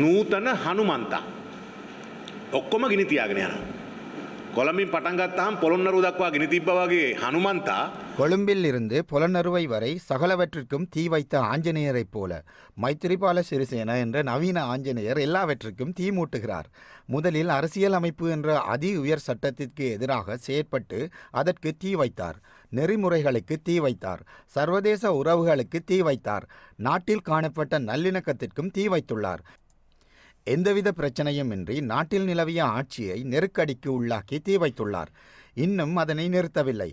நூத்தன හනුමන්තා. ඔක්කොම ගිනි තියාගෙන கொலம்பின் பட்டங்கத்தான் பொலன்னருவு தக்குவா ஹனுமந்தா கொழும்பில் இருந்து புலனறுவை வரை சகலவற்றிற்கும் தீ வைத்த ஆஞ்சநேயரைப் போல மைத்திரிபால சிறிசேன என்ற நவீன ஆஞ்சநேயர் எல்லாவற்றிற்கும் தீ மூட்டுகிறார் முதலில் அரசியல் அமைப்பு என்ற அதி உயர் சட்டத்திற்கு எதிராக செயற்பட்டு அதற்கு தீ வைத்தார் நெறிமுறைகளுக்கு தீ வைத்தார் சர்வதேச உறவுகளுக்கு தீ வைத்தார் நாட்டில் காணப்பட்ட நல்லிணக்கத்திற்கும் தீ வைத்துள்ளார் எந்தவித பிரச்சனையும் இன்றி நாட்டில் நிலவிய ஆட்சியை நெருக்கடிக்கு உள்ளாக்கி தீ வைத்துள்ளார் இன்னும் அதனை நிறுத்தவில்லை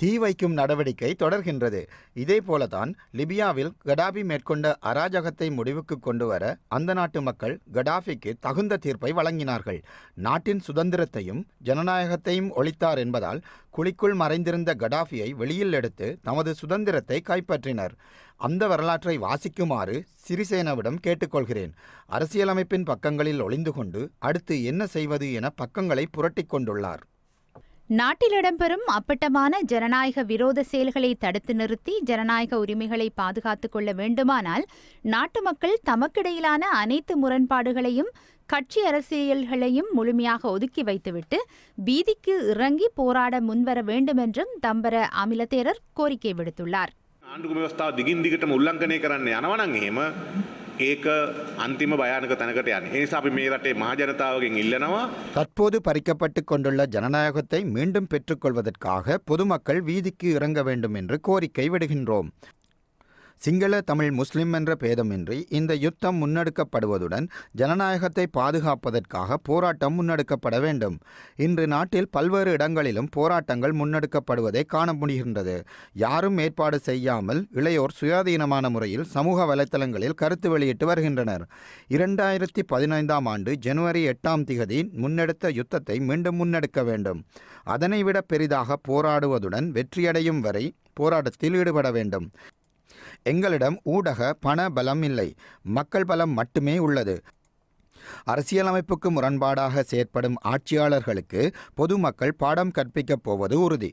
தீ வைக்கும் நடவடிக்கை தொடர்கின்றது இதே போலதான் லிபியாவில் கடாபி மேற்கொண்ட அராஜகத்தை முடிவுக்கு கொண்டுவர அந்த நாட்டு மக்கள் கடாஃபிக்கு தகுந்த தீர்ப்பை வழங்கினார்கள் நாட்டின் சுதந்திரத்தையும் ஜனநாயகத்தையும் ஒழித்தார் என்பதால் குழிக்குள் மறைந்திருந்த கடாஃபியை வெளியில் எடுத்து தமது சுதந்திரத்தை கைப்பற்றினர் அந்த வரலாற்றை வாசிக்குமாறு சிறிசேனவிடம் கேட்டுக்கொள்கிறேன் அரசியலமைப்பின் பக்கங்களில் ஒளிந்து கொண்டு அடுத்து என்ன செய்வது என பக்கங்களை புரட்டிக் கொண்டுள்ளார் நாட்டில் இடம்பெறும் அப்பட்டமான ஜனநாயக விரோத செயல்களை தடுத்து நிறுத்தி ஜனநாயக உரிமைகளை பாதுகாத்துக் கொள்ள வேண்டுமானால் நாட்டு மக்கள் தமக்கிடையிலான அனைத்து முரண்பாடுகளையும் கட்சி அரசியல்களையும் முழுமையாக ஒதுக்கி வைத்துவிட்டு பீதிக்கு இறங்கி போராட முன்வர வேண்டும் என்றும் தம்பர அமிலதேரர் கோரிக்கை விடுத்துள்ளார் ඒක අන්තිම භයානක තැනකට යන ඒසා අපි මේ රටේ මහජනතාවගෙන් இல்லනවා தற்போது பறிக்கப்பட்டு கொண்டுள்ள ஜனநாயகத்தை மீண்டும் பெற்றுக்கொள்வதற்காக பொதுமக்கள் வீதிக்கு இறங்க வேண்டும் என்று கோரிக்கை விடுகின்றோம் சிங்கள தமிழ் முஸ்லிம் என்ற பேதமின்றி இந்த யுத்தம் முன்னெடுக்கப்படுவதுடன் ஜனநாயகத்தை பாதுகாப்பதற்காக போராட்டம் முன்னெடுக்கப்பட வேண்டும் இன்று நாட்டில் பல்வேறு இடங்களிலும் போராட்டங்கள் முன்னெடுக்கப்படுவதை காண முடிகின்றது யாரும் ஏற்பாடு செய்யாமல் இளையோர் சுயாதீனமான முறையில் சமூக வலைதளங்களில் கருத்து வெளியிட்டு வருகின்றனர் இரண்டாயிரத்தி பதினைந்தாம் ஆண்டு ஜனவரி எட்டாம் திகதி முன்னெடுத்த யுத்தத்தை மீண்டும் முன்னெடுக்க வேண்டும் அதனைவிட பெரிதாக போராடுவதுடன் வெற்றியடையும் வரை போராட்டத்தில் ஈடுபட வேண்டும் எங்களிடம் ஊடக பண பலம் இல்லை மக்கள் பலம் மட்டுமே உள்ளது அரசியலமைப்புக்கு முரண்பாடாக செயற்படும் ஆட்சியாளர்களுக்கு பொதுமக்கள் பாடம் கற்பிக்கப் போவது உறுதி